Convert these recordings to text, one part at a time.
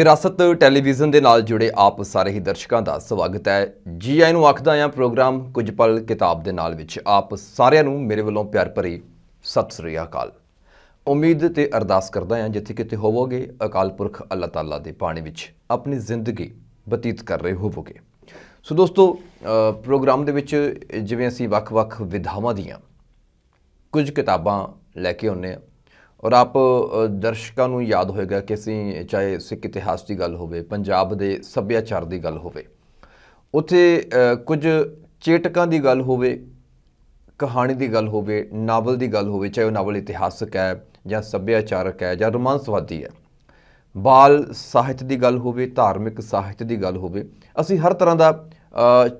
ਵਿਰਾਸਤ ਟੈਲੀਵਿਜ਼ਨ ਦੇ ਨਾਲ ਜੁੜੇ ਆਪ ਸਾਰੇ ਹੀ ਦਰਸ਼ਕਾਂ ਦਾ ਸਵਾਗਤ ਹੈ ਜੀ ਆਇਆਂ ਨੂੰ ਆਖਦਾ ਹਾਂ ਪ੍ਰੋਗਰਾਮ ਕੁਝ ਪਲ ਕਿਤਾਬ ਦੇ ਨਾਲ ਵਿੱਚ ਆਪ ਸਾਰਿਆਂ ਨੂੰ ਮੇਰੇ ਵੱਲੋਂ ਪਿਆਰ ਭਰੀ ਸਤਿ ਸ੍ਰੀ ਅਕਾਲ ਉਮੀਦ ਤੇ ਅਰਦਾਸ ਕਰਦਾ ਹਾਂ ਜਿੱਥੇ ਕਿਤੇ ਹੋਵੋਗੇ ਅਕਾਲ ਪੁਰਖ ਅੱਲਾਹ ਤਾਲਾ ਦੇ ਪਾਣੀ ਵਿੱਚ ਆਪਣੀ ਜ਼ਿੰਦਗੀ ਬਤੀਤ ਕਰ ਰਹੇ ਹੋਵੋਗੇ ਸੋ ਦੋਸਤੋ ਪ੍ਰੋਗਰਾਮ ਦੇ ਵਿੱਚ ਜਿਵੇਂ ਅਸੀਂ ਵੱਖ-ਵੱਖ ਵਿਧਾਵਾਂ ਦੀਆਂ ਕੁਝ ਕਿਤਾਬਾਂ ਲੈ ਕੇ ਆਉਨੇ ਆ ਔਰ ਆਪ ਦਰਸ਼ਕਾਂ ਨੂੰ ਯਾਦ ਹੋਏਗਾ ਕਿ ਅਸੀਂ ਚਾਹੇ ਸਿੱਖ ਇਤਿਹਾਸ ਦੀ ਗੱਲ ਹੋਵੇ ਪੰਜਾਬ ਦੇ ਸੱਭਿਆਚਾਰ ਦੀ ਗੱਲ ਹੋਵੇ ਉੱਥੇ ਕੁਝ ਚੇਟਕਾਂ ਦੀ ਗੱਲ ਹੋਵੇ ਕਹਾਣੀ ਦੀ ਗੱਲ ਹੋਵੇ ਨਾਵਲ ਦੀ ਗੱਲ ਹੋਵੇ ਚਾਹੇ ਉਹ ਨਾਵਲ ਇਤਿਹਾਸਕ ਹੈ ਜਾਂ ਸੱਭਿਆਚਾਰਕ ਹੈ ਜਾਂ ਰੋਮਾਂਸਵਾਦੀ ਹੈ ਬਾਲ ਸਾਹਿਤ ਦੀ ਗੱਲ ਹੋਵੇ ਧਾਰਮਿਕ ਸਾਹਿਤ ਦੀ ਗੱਲ ਹੋਵੇ ਅਸੀਂ ਹਰ ਤਰ੍ਹਾਂ ਦਾ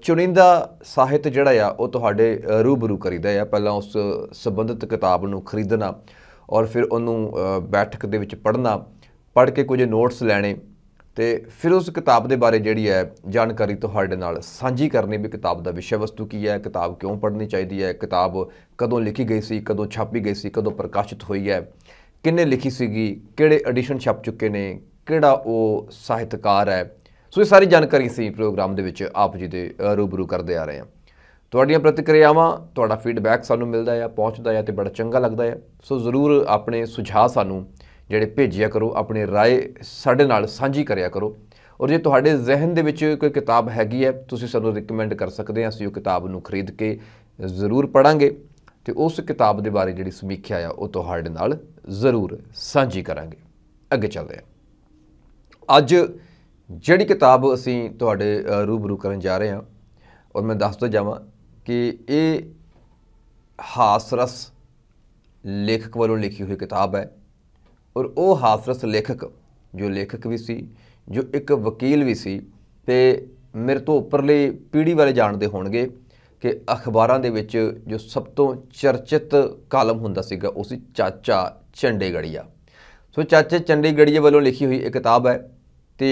ਚੁਣਿੰਦਾ ਸਾਹਿਤ ਜਿਹੜਾ ਆ ਉਹ ਤੁਹਾਡੇ ਰੂਬਰੂ ਕਰੀਦਾ ਆ ਪਹਿਲਾਂ ਉਸ ਸੰਬੰਧਿਤ ਕਿਤਾਬ ਨੂੰ ਖਰੀਦਣਾ ਔਰ ਫਿਰ ਉਹਨੂੰ ਬੈਠਕ ਦੇ ਵਿੱਚ ਪੜ੍ਹਨਾ ਪੜ ਕੇ ਕੁਝ ਨੋਟਸ ਲੈਣੇ ਤੇ ਫਿਰ ਉਸ ਕਿਤਾਬ ਦੇ ਬਾਰੇ ਜਿਹੜੀ ਹੈ ਜਾਣਕਾਰੀ ਤੁਹਾਡੇ ਨਾਲ ਸਾਂਝੀ ਕਰਨੀ ਵੀ ਕਿਤਾਬ ਦਾ ਵਿਸ਼ਾ ਵਸਤੂ ਕੀ ਹੈ ਕਿਤਾਬ ਕਿਉਂ ਪੜ੍ਹਨੀ ਚਾਹੀਦੀ ਹੈ ਕਿਤਾਬ ਕਦੋਂ ਲਿਖੀ ਗਈ ਸੀ ਕਦੋਂ ਛਾਪੀ ਗਈ ਸੀ ਕਦੋਂ ਪ੍ਰਕਾਸ਼ਿਤ ਹੋਈ ਹੈ ਕਿੰਨੇ ਲਿਖੀ ਸੀਗੀ ਕਿਹੜੇ ਐਡੀਸ਼ਨ ਛਪ ਚੁੱਕੇ ਨੇ ਕਿਹੜਾ ਉਹ ਸਾਹਿਤਕਾਰ ਹੈ ਸੋ ਇਹ ਸਾਰੀ ਜਾਣਕਾਰੀ ਸੀ ਪ੍ਰੋਗਰਾਮ ਦੇ ਵਿੱਚ ਆਪ ਜੀ ਦੇ ਰੂਬਰੂ ਕਰਦੇ ਆ ਰਹੇ ਹਾਂ ਤੁਹਾਡੀਆਂ ਪ੍ਰਤੀਕਿਰਿਆਵਾਂ ਤੁਹਾਡਾ ਫੀਡਬੈਕ ਸਾਨੂੰ ਮਿਲਦਾ ਹੈ ਪਹੁੰਚਦਾ ਹੈ ਤੇ ਬੜਾ ਚੰਗਾ ਲੱਗਦਾ ਹੈ ਸੋ ਜ਼ਰੂਰ ਆਪਣੇ ਸੁਝਾਅ ਸਾਨੂੰ ਜਿਹੜੇ ਭੇਜਿਆ ਕਰੋ ਆਪਣੇ رائے ਸਾਡੇ ਨਾਲ ਸਾਂਝੀ ਕਰਿਆ ਕਰੋ ਔਰ ਜੇ ਤੁਹਾਡੇ ਜ਼ਿਹਨ ਦੇ ਵਿੱਚ ਕੋਈ ਕਿਤਾਬ ਹੈਗੀ ਹੈ ਤੁਸੀਂ ਸਾਨੂੰ ਰეკਮੈਂਡ ਕਰ ਸਕਦੇ ਆ ਅਸੀਂ ਉਹ ਕਿਤਾਬ ਨੂੰ ਖਰੀਦ ਕੇ ਜ਼ਰੂਰ ਪੜਾਂਗੇ ਤੇ ਉਸ ਕਿਤਾਬ ਦੇ ਬਾਰੇ ਜਿਹੜੀ ਸਮੀਖਿਆ ਆ ਉਹ ਤੁਹਾਡੇ ਨਾਲ ਜ਼ਰੂਰ ਸਾਂਝੀ ਕਰਾਂਗੇ ਅੱਗੇ ਚੱਲਦੇ ਆ ਅੱਜ ਜਿਹੜੀ ਕਿਤਾਬ ਅਸੀਂ ਤੁਹਾਡੇ ਰੂਬਰੂ ਕਰਨ ਜਾ ਰਹੇ ਆ ਔਰ ਮੈਂ ਦੱਸ ਦੱਸਦਾ ਜਾਵਾਂ ਕਿ ਇਹ ਹਾਸਰਸ ਲੇਖਕ ਵੱਲੋਂ ਲਿਖੀ ਹੋਈ ਕਿਤਾਬ ਹੈ ਔਰ ਉਹ ਹਾਸਰਸ ਲੇਖਕ ਜੋ ਲੇਖਕ ਵੀ ਸੀ ਜੋ ਇੱਕ ਵਕੀਲ ਵੀ ਸੀ ਤੇ ਮੇਰੇ ਤੋਂ ਉੱਪਰਲੇ ਪੀੜ੍ਹੀ ਵਾਲੇ ਜਾਣਦੇ ਹੋਣਗੇ ਕਿ ਅਖਬਾਰਾਂ ਦੇ ਵਿੱਚ ਜੋ ਸਭ ਤੋਂ ਚਰਚਿਤ ਕਾਲਮ ਹੁੰਦਾ ਸੀਗਾ ਉਹ ਸੀ ਚਾਚਾ ਚੰਡੀਗੜੀਆ ਸੋ ਚਾਚੇ ਚੰਡੇਗੜੀਆ ਵੱਲੋਂ ਲਿਖੀ ਹੋਈ ਇੱਕ ਕਿਤਾਬ ਹੈ ਤੇ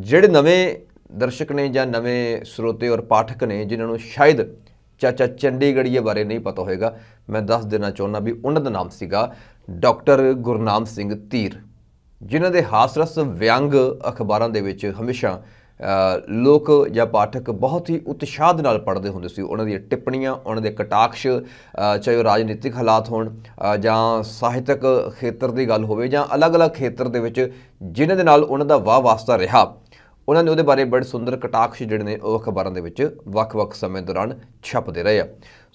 ਜਿਹੜੇ ਨਵੇਂ ਦਰਸ਼ਕ ਨੇ ਜਾਂ ਨਵੇਂ ਸਰੋਤੇ ਔਰ ਪਾਠਕ ਨੇ ਜਿਨ੍ਹਾਂ ਨੂੰ ਸ਼ਾਇਦ ਚਾਚਾ ਚੰਡੀਗੜ੍ਹੀਏ ਬਾਰੇ ਨਹੀਂ ਪਤਾ ਹੋਵੇਗਾ ਮੈਂ ਦੱਸ ਦੇਣਾ ਚਾਹੁੰਦਾ ਵੀ ਉਹਨਾਂ ਦਾ ਨਾਮ ਸੀਗਾ ਡਾਕਟਰ ਗੁਰਨਾਮ ਸਿੰਘ ਧੀਰ ਜਿਨ੍ਹਾਂ ਦੇ ਹਾਸਰਸ ਵਿਅੰਗ ਅਖਬਾਰਾਂ ਦੇ ਵਿੱਚ ਹਮੇਸ਼ਾ ਲੋਕ ਜਾਂ ਪਾਠਕ ਬਹੁਤ ਹੀ ਉਤਸ਼ਾਹ ਨਾਲ ਪੜ੍ਹਦੇ ਹੁੰਦੇ ਸੀ ਉਹਨਾਂ ਦੀਆਂ ਟਿੱਪਣੀਆਂ ਉਹਨਾਂ ਦੇ ਕਟਾਕਸ਼ ਚਾਹੇ ਉਹ ਰਾਜਨੀਤਿਕ ਹਾਲਾਤ ਹੋਣ ਜਾਂ ਸਾਹਿਤਕ ਖੇਤਰ ਦੀ ਗੱਲ ਹੋਵੇ ਜਾਂ ਅਲੱਗ-ਅਲੱਗ ਖੇਤਰ ਦੇ ਵਿੱਚ ਜਿਨ੍ਹਾਂ ਦੇ ਨਾਲ ਉਹਨਾਂ ਦਾ ਵਾਹ ਵਾਸਤਾ ਰਿਹਾ ਉਹਨਾਂ ਨੇ ਉਹਦੇ ਬਾਰੇ ਬੜੇ ਸੁੰਦਰ ਕਟਾਕਸ਼ ਜਿਹੜੇ ਨੇ ਉਹ ਅਖਬਾਰਾਂ ਦੇ ਵਿੱਚ ਵੱਖ-ਵੱਖ ਸਮੇਂ ਦੌਰਾਨ ਛਪਦੇ ਰਹੇ ਆ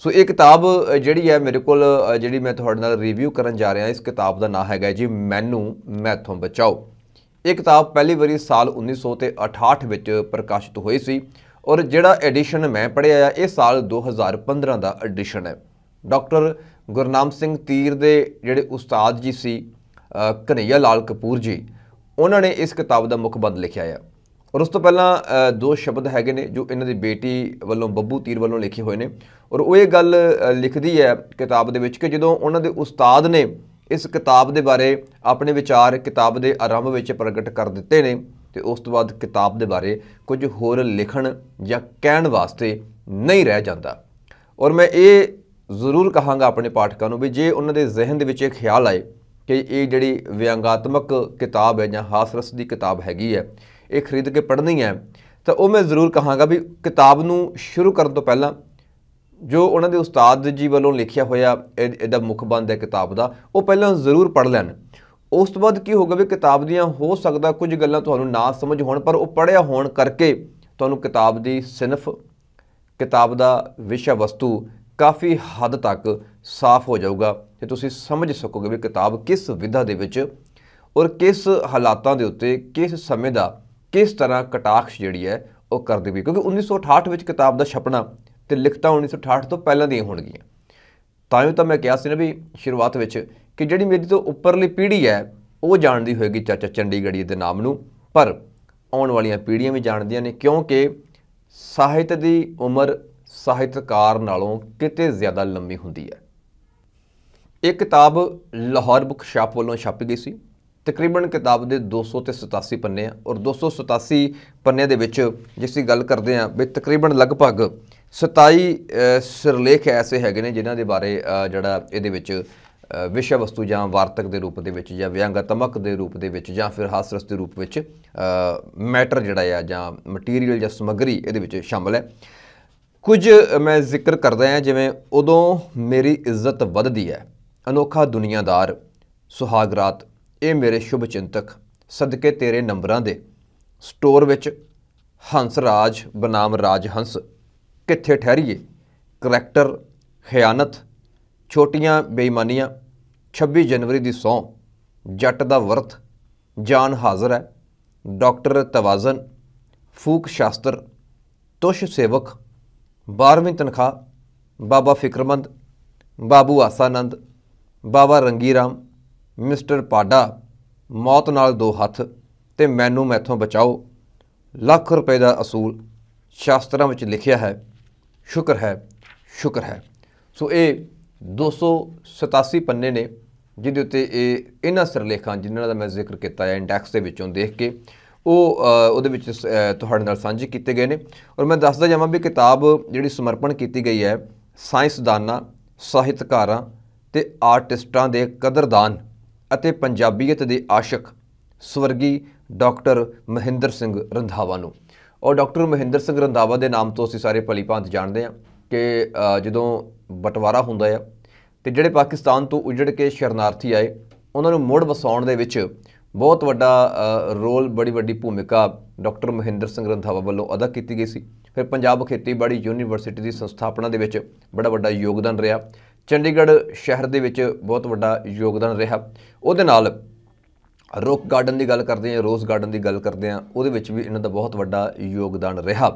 ਸੋ ਇਹ ਕਿਤਾਬ ਜਿਹੜੀ ਹੈ ਮੇਰੇ ਕੋਲ ਜਿਹੜੀ ਮੈਂ ਤੁਹਾਡੇ ਨਾਲ ਰਿਵਿਊ ਕਰਨ ਜਾ ਰਿਹਾ ਇਸ ਕਿਤਾਬ ਦਾ ਨਾਮ ਹੈਗਾ ਜੀ ਮੈਨੂੰ ਮੈਥੋਂ ਬਚਾਓ ਇਹ ਕਿਤਾਬ ਪਹਿਲੀ ਵਾਰੀ ਸਾਲ 1968 ਵਿੱਚ ਪ੍ਰਕਾਸ਼ਿਤ ਹੋਈ ਸੀ ਔਰ ਜਿਹੜਾ ਐਡੀਸ਼ਨ ਮੈਂ ਪੜਿਆ ਆ ਇਹ ਸਾਲ 2015 ਦਾ ਐਡੀਸ਼ਨ ਹੈ ਡਾਕਟਰ ਗੁਰਨਾਮ ਸਿੰਘ ਤੀਰ ਦੇ ਜਿਹੜੇ ਉਸਤਾਦ ਜੀ ਸੀ ਕਨਈਆ ਲਾਲ ਕਪੂਰ ਜੀ ਉਹਨਾਂ ਨੇ ਇਸ ਕਿਤਾਬ ਦਾ ਮੁੱਖ ਬੰਦ ਲਿਖਿਆ ਆ ਔਰ ਉਸ ਤੋਂ ਪਹਿਲਾਂ ਦੋ ਸ਼ਬਦ ਹੈਗੇ ਨੇ ਜੋ ਇਹਨਾਂ ਦੀ ਬੇਟੀ ਵੱਲੋਂ ਬੱਬੂ ਤੀਰ ਵੱਲੋਂ ਲਿਖੇ ਹੋਏ ਨੇ ਔਰ ਉਹ ਇਹ ਗੱਲ ਲਿਖਦੀ ਹੈ ਕਿਤਾਬ ਦੇ ਵਿੱਚ ਕਿ ਜਦੋਂ ਉਹਨਾਂ ਦੇ ਉਸਤਾਦ ਨੇ ਇਸ ਕਿਤਾਬ ਦੇ ਬਾਰੇ ਆਪਣੇ ਵਿਚਾਰ ਕਿਤਾਬ ਦੇ ਆਰੰਭ ਵਿੱਚ ਪ੍ਰਗਟ ਕਰ ਦਿੱਤੇ ਨੇ ਤੇ ਉਸ ਤੋਂ ਬਾਅਦ ਕਿਤਾਬ ਦੇ ਬਾਰੇ ਕੁਝ ਹੋਰ ਲਿਖਣ ਜਾਂ ਕਹਿਣ ਵਾਸਤੇ ਨਹੀਂ ਰਹਿ ਜਾਂਦਾ ਔਰ ਮੈਂ ਇਹ ਜ਼ਰੂਰ ਕਹਾਂਗਾ ਆਪਣੇ ਪਾਠਕਾਂ ਨੂੰ ਵੀ ਜੇ ਉਹਨਾਂ ਦੇ ਜ਼ਿਹਨ ਦੇ ਵਿੱਚ ਇਹ ਖਿਆਲ ਆਏ ਕਿ ਇਹ ਜਿਹੜੀ ਵਿਅੰਗਾਤਮਕ ਕਿਤਾਬ ਹੈ ਜਾਂ ਹਾਸਰਸ ਦੀ ਕਿਤਾਬ ਹੈਗੀ ਹੈ ਇਹ ਖਰੀਦ ਕੇ ਪੜ੍ਹਨੀ ਹੈ ਤਾਂ ਉਹ ਮੈਂ ਜ਼ਰੂਰ ਕਹਾਂਗਾ ਵੀ ਕਿਤਾਬ ਨੂੰ ਸ਼ੁਰੂ ਕਰਨ ਤੋਂ ਪਹਿਲਾਂ ਜੋ ਉਹਨਾਂ ਦੇ ਉਸਤਾਦ ਜੀ ਵੱਲੋਂ ਲਿਖਿਆ ਹੋਇਆ ਇਹਦਾ ਮੁਖਬੰਦ ਹੈ ਕਿਤਾਬ ਦਾ ਉਹ ਪਹਿਲਾਂ ਜ਼ਰੂਰ ਪੜ੍ਹ ਲੈਣ ਉਸ ਤੋਂ ਬਾਅਦ ਕੀ ਹੋਗਾ ਵੀ ਕਿਤਾਬ ਦੀਆਂ ਹੋ ਸਕਦਾ ਕੁਝ ਗੱਲਾਂ ਤੁਹਾਨੂੰ ਨਾ ਸਮਝ ਹੋਣ ਪਰ ਉਹ ਪੜ੍ਹਿਆ ਹੋਣ ਕਰਕੇ ਤੁਹਾਨੂੰ ਕਿਤਾਬ ਦੀ ਸਿਨਫ ਕਿਤਾਬ ਦਾ ਵਿਸ਼ਾ ਵਸਤੂ ਕਾਫੀ ਹੱਦ ਤੱਕ ਸਾਫ਼ ਹੋ ਜਾਊਗਾ ਤੇ ਤੁਸੀਂ ਸਮਝ ਸਕੋਗੇ ਵੀ ਕਿਤਾਬ ਕਿਸ ਵਿਧਾ ਦੇ ਵਿੱਚ ਔਰ ਕਿਸ ਹਾਲਾਤਾਂ ਦੇ ਉੱਤੇ ਕਿਸ ਸਮੇਂ ਦਾ ਕਿਸ ਤਰ੍ਹਾਂ ਕਟਾਕਸ਼ ਜਿਹੜੀ ਹੈ ਉਹ ਕਰਦੀ ਵੀ ਕਿਉਂਕਿ 1968 ਵਿੱਚ ਕਿਤਾਬ ਦਾ ਛਪਣਾ ਤੇ ਲਿਖਤਾ 1968 ਤੋਂ ਪਹਿਲਾਂ ਦੀਆਂ ਹੋਣਗੀਆਂ ਤਾਂ ਹੀ ਤਾਂ ਮੈਂ ਕਿਹਾ ਸੀ ਨਾ ਵੀ ਸ਼ੁਰੂਆਤ ਵਿੱਚ ਕਿ ਜਿਹੜੀ ਮੇਰੀ ਤੋਂ ਉੱਪਰਲੀ ਪੀੜ੍ਹੀ ਹੈ ਉਹ ਜਾਣਦੀ ਹੋਏਗੀ ਚਾਚਾ ਚੰਡੀਗੜ੍ਹੀ ਦੇ ਨਾਮ ਨੂੰ ਪਰ ਆਉਣ ਵਾਲੀਆਂ ਪੀੜ੍ਹੀਆਂ ਵੀ ਜਾਣਦੀਆਂ ਨੇ ਕਿਉਂਕਿ ਸਾਹਿਤ ਦੀ ਉਮਰ ਸਾਹਿਤਕਾਰ ਨਾਲੋਂ ਕਿਤੇ ਜ਼ਿਆਦਾ ਲੰਮੀ ਹੁੰਦੀ ਹੈ ਇਹ ਕਿਤਾਬ ਲਾਹੌਰ ਬੁੱਕ ਸ਼ਾਪ ਵੱਲੋਂ ਛਾਪੀ ਗਈ ਸੀ ਤਕਰੀਬਨ ਕਿਤਾਬ ਦੇ 287 ਪੰਨੇ ਆ ਔਰ 287 ਪੰਨੇ ਦੇ ਵਿੱਚ ਜਿਸ ਦੀ ਗੱਲ ਕਰਦੇ ਆ ਵੀ ਤਕਰੀਬਨ ਲਗਭਗ 27 ਸਿਰਲੇਖ ਐਸੇ ਹੈਗੇ ਨੇ ਜਿਨ੍ਹਾਂ ਦੇ ਬਾਰੇ ਜਿਹੜਾ ਇਹਦੇ ਵਿੱਚ ਵਿਸ਼ਾ ਵਸਤੂ ਜਾਂ ਵਾਰਤਕ ਦੇ ਰੂਪ ਦੇ ਵਿੱਚ ਜਾਂ ਵਿਅੰਗਤਮਕ ਦੇ ਰੂਪ ਦੇ ਵਿੱਚ ਜਾਂ ਫਿਰ ਹਾਸਰਸ ਦੇ ਰੂਪ ਵਿੱਚ ਮੈਟਰ ਜਿਹੜਾ ਆ ਜਾਂ ਮਟੀਰੀਅਲ ਜਾਂ ਸਮੱਗਰੀ ਇਹਦੇ ਵਿੱਚ ਸ਼ਾਮਲ ਹੈ ਕੁਝ ਮੈਂ ਜ਼ਿਕਰ ਕਰਦਾ ਹਾਂ ਜਿਵੇਂ ਉਦੋਂ ਮੇਰੀ ਇੱਜ਼ਤ ਵੱਧਦੀ ਹੈ ਅਨੋਖਾ ਦੁਨੀਆਦਾਰ ਸੁਹਾਗ ਰਾਤ ਇਹ ਮੇਰੇ ਸ਼ੁਭ ਚਿੰਤਕ ਸਦਕੇ ਤੇਰੇ ਨੰਬਰਾਂ ਦੇ ਸਟੋਰ ਵਿੱਚ ਹੰਸ ਰਾਜ ਬਨਾਮ ਰਾਜ ਹੰਸ ਕਿੱਥੇ ਠਹਿਰੀਏ ਕਰੈਕਟਰ ਖਿਆਨਤ ਛੋਟੀਆਂ ਬੇਈਮਾਨੀਆਂ 26 ਜਨਵਰੀ ਦੀ ਸੌ ਜੱਟ ਦਾ ਵਰਤ ਜਾਨ ਹਾਜ਼ਰ ਹੈ ਡਾਕਟਰ ਤਵਾਜ਼ਨ ਫੂਕ ਸ਼ਾਸਤਰ ਤੁਸ਼ ਸੇਵਕ 12ਵੀਂ ਤਨਖਾਹ ਬਾਬਾ ਫਿਕਰਮੰਦ ਬਾਬੂ ਆਸਾਨੰਦ ਬਾਬਾ ਰੰਗੀਰਾਮ ਮਿਸਟਰ ਪਾਡਾ ਮੌਤ ਨਾਲ ਦੋ ਹੱਥ ਤੇ ਮੈਨੂੰ ਮੈਥੋਂ ਬਚਾਓ ਲੱਖ ਰੁਪਏ ਦਾ ਅਸੂਲ ਸ਼ਾਸਤਰਾਂ ਵਿੱਚ ਲਿਖਿਆ ਹੈ ਸ਼ੁਕਰ ਹੈ ਸ਼ੁਕਰ ਹੈ ਸੋ ਇਹ 287 ਪੰਨੇ ਨੇ ਜਿਹਦੇ ਉੱਤੇ ਇਹ ਇਹਨਾਂ ਸਿਰਲੇਖਾਂ ਜਿਨ੍ਹਾਂ ਦਾ ਮੈਂ ਜ਼ਿਕਰ ਕੀਤਾ ਹੈ ਇੰਡੈਕਸ ਦੇ ਵਿੱਚੋਂ ਦੇਖ ਕੇ ਉਹ ਉਹਦੇ ਵਿੱਚ ਤੁਹਾਡੇ ਨਾਲ ਸਾਂਝੇ ਕੀਤੇ ਗਏ ਨੇ ਔਰ ਮੈਂ ਦੱਸਦਾ ਜਾਵਾਂ ਵੀ ਕਿਤਾਬ ਜਿਹੜੀ ਸਮਰਪਣ ਕੀਤੀ ਗਈ ਹੈ ਸਾਇੰਸਦਾਨਾਂ ਸਾਹਿਤਕਾਰਾਂ ਤੇ ਆਰਟਿਸਟਾਂ ਦੇ ਕਦਰਦਾਨ ਅਤੇ ਪੰਜਾਬੀਅਤ ਦੇ ਆਸ਼ਿਕ ਸਵਰਗੀ ਡਾਕਟਰ ਮਹਿੰਦਰ ਸਿੰਘ ਰੰਧਾਵਾ ਨੂੰ ਔਰ ਡਾਕਟਰ ਮਹਿੰਦਰ ਸਿੰਘ ਰੰਧਾਵਾ ਦੇ ਨਾਮ ਤੋਂ ਅਸੀਂ ਸਾਰੇ ਭਲੀ ਭਾਂਤ ਜਾਣਦੇ ਹਾਂ ਕਿ ਜਦੋਂ ਬਟਵਾਰਾ ਹੁੰਦਾ ਆ ਤੇ ਜਿਹੜੇ ਪਾਕਿਸਤਾਨ ਤੋਂ ਉਜੜ ਕੇ ਸ਼ਰਨਾਰਥੀ ਆਏ ਉਹਨਾਂ ਨੂੰ ਮੁੜ ਵਸਾਉਣ ਦੇ ਵਿੱਚ ਬਹੁਤ ਵੱਡਾ ਰੋਲ ਬੜੀ ਵੱਡੀ ਭੂਮਿਕਾ ਡਾਕਟਰ ਮਹਿੰਦਰ ਸਿੰਘ ਰੰਧਾਵਾ ਵੱਲੋਂ ਅਦਾ ਕੀਤੀ ਗਈ ਸੀ ਫਿਰ ਪੰਜਾਬ ਖੇਤੀਬਾੜੀ ਯੂਨੀਵਰਸਿਟੀ ਦੀ ਸੰਸਥਾਪਨਾ ਦੇ ਵਿੱਚ ਬੜਾ ਵੱਡਾ ਯੋਗਦਾਨ ਰਿਹਾ ਚੰਡੀਗੜ੍ਹ ਸ਼ਹਿਰ ਦੇ ਵਿੱਚ ਬਹੁਤ ਵੱਡਾ ਯੋਗਦਾਨ ਰਿਹਾ ਉਹਦੇ ਨਾਲ ਰੋਕ ਗਾਰਡਨ ਦੀ ਗੱਲ ਕਰਦੇ ਆ ਰੋਜ਼ ਗਾਰਡਨ ਦੀ ਗੱਲ ਕਰਦੇ ਆ ਉਹਦੇ ਵਿੱਚ ਵੀ ਇਹਨਾਂ ਦਾ ਬਹੁਤ ਵੱਡਾ ਯੋਗਦਾਨ ਰਿਹਾ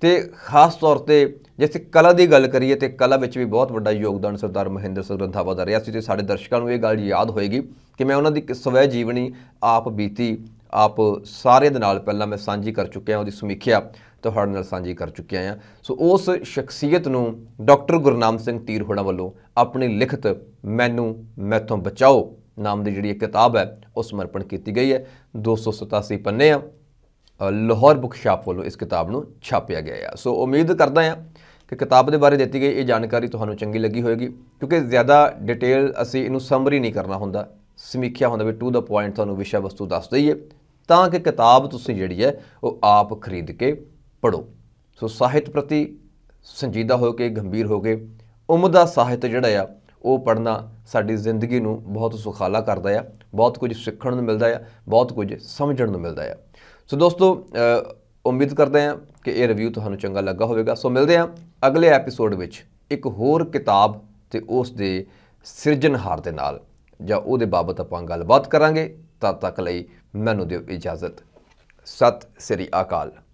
ਤੇ ਖਾਸ ਤੌਰ ਤੇ ਜਿਵੇਂ ਕਲਾ ਦੀ ਗੱਲ ਕਰੀਏ ਤੇ ਕਲਾ ਵਿੱਚ ਵੀ ਬਹੁਤ ਵੱਡਾ ਯੋਗਦਾਨ ਸਰਦਾਰ ਮਹਿੰਦਰ ਸਿੰਘ ਰੰਧਾਵਾ ਦਾ ਰਿਹਾ ਸੀ ਤੇ ਸਾਡੇ ਦਰਸ਼ਕਾਂ ਨੂੰ ਇਹ ਗੱਲ ਯਾਦ ਹੋਏਗੀ ਕਿ ਮੈਂ ਉਹਨਾਂ ਦੀ ਸਵੈ ਜੀਵਨੀ ਆਪ ਬੀਤੀ ਆਪ ਸਾਰੇ ਦੇ ਨਾਲ ਪਹਿਲਾਂ ਮੈਂ ਸਾਂਝੀ ਕਰ ਚੁੱਕਿਆ ਉਹਦੀ ਸਮੀਖਿਆ ਤੁਹਾਡੇ ਨਾਲ ਸਾਂਝੀ ਕਰ ਚੁੱਕਿਆ ਆ ਸੋ ਉਸ ਸ਼ਖਸੀਅਤ ਨੂੰ ਡਾਕਟਰ ਗੁਰਨਾਮ ਸਿੰਘ ਤੀਰਹੋੜਾ ਵੱਲੋਂ ਆਪਣੀ ਲਿਖਤ ਮੈਨੂੰ ਮੈਥੋਂ ਬਚਾਓ ਨਾਮ ਦੀ ਜਿਹੜੀ ਕਿਤਾਬ ਹੈ ਉਹ ਸਮਰਪਣ ਕੀਤੀ ਗਈ ਹੈ 287 ਪੰਨੇ ਆ ਲਾਹੌਰ ਬੁੱਕ ਸ਼ਾਪ ਵੱਲੋਂ ਇਸ ਕਿਤਾਬ ਨੂੰ ਛਾਪਿਆ ਗਿਆ ਆ ਸੋ ਉਮੀਦ ਕਰਦਾ ਆ ਕਿ ਕਿਤਾਬ ਦੇ ਬਾਰੇ ਦਿੱਤੀ ਗਈ ਇਹ ਜਾਣਕਾਰੀ ਤੁਹਾਨੂੰ ਚੰਗੀ ਲੱਗੀ ਹੋਵੇਗੀ ਕਿਉਂਕਿ ਜ਼ਿਆਦਾ ਡਿਟੇਲ ਅਸੀਂ ਇਹਨੂੰ ਸਮਰੀ ਨਹੀਂ ਕਰਨਾ ਹੁੰਦਾ ਸਮੀਖਿਆ ਹੁੰਦਾ ਵੀ ਟੂ ਦਾ ਪੁਆਇੰਟ ਤੁਹਾਨੂੰ ਵਿਸ਼ਾ ਵਸਤੂ ਦੱਸ ਦਈਏ ਤਾਂ ਕਿ ਕਿਤਾਬ ਤੁਸੀਂ ਜਿਹੜੀ ਹੈ ਉਹ ਆਪ ਖਰੀਦ ਕੇ ਪੜੋ ਸੋ ਸਾਹਿਤ ਪ੍ਰਤੀ ਸੰਜੀਦਾ ਹੋ ਕੇ ਗੰਭੀਰ ਹੋ ਕੇ ਉਮਦਾ ਸਾਹਿਤ ਜਿਹੜਾ ਆ ਉਹ ਪੜਨਾ ਸਾਡੀ ਜ਼ਿੰਦਗੀ ਨੂੰ ਬਹੁਤ ਸੁਖਾਲਾ ਕਰਦਾ ਆ ਬਹੁਤ ਕੁਝ ਸਿੱਖਣ ਨੂੰ ਮਿਲਦਾ ਆ ਬਹੁਤ ਕੁਝ ਸਮਝਣ ਨੂੰ ਮਿਲਦਾ ਆ ਸੋ ਦੋਸਤੋ ਉਮੀਦ ਕਰਦੇ ਹਾਂ ਕਿ ਇਹ ਰਿਵਿਊ ਤੁਹਾਨੂੰ ਚੰਗਾ ਲੱਗਾ ਹੋਵੇਗਾ ਸੋ ਮਿਲਦੇ ਹਾਂ ਅਗਲੇ ਐਪੀਸੋਡ ਵਿੱਚ ਇੱਕ ਹੋਰ ਕਿਤਾਬ ਤੇ ਉਸ ਦੇ ਸਿਰਜਣਹਾਰ ਦੇ ਨਾਲ ਜਾਂ ਉਹਦੇ ਬਾਬਤ ਆਪਾਂ ਗੱਲਬਾਤ ਕਰਾਂਗੇ ਤਦ ਤੱਕ ਲਈ ਮੈਨੂੰ ਦਿਓ ਇਜਾਜ਼ਤ ਸਤਿ ਸ੍ਰੀ ਅਕਾਲ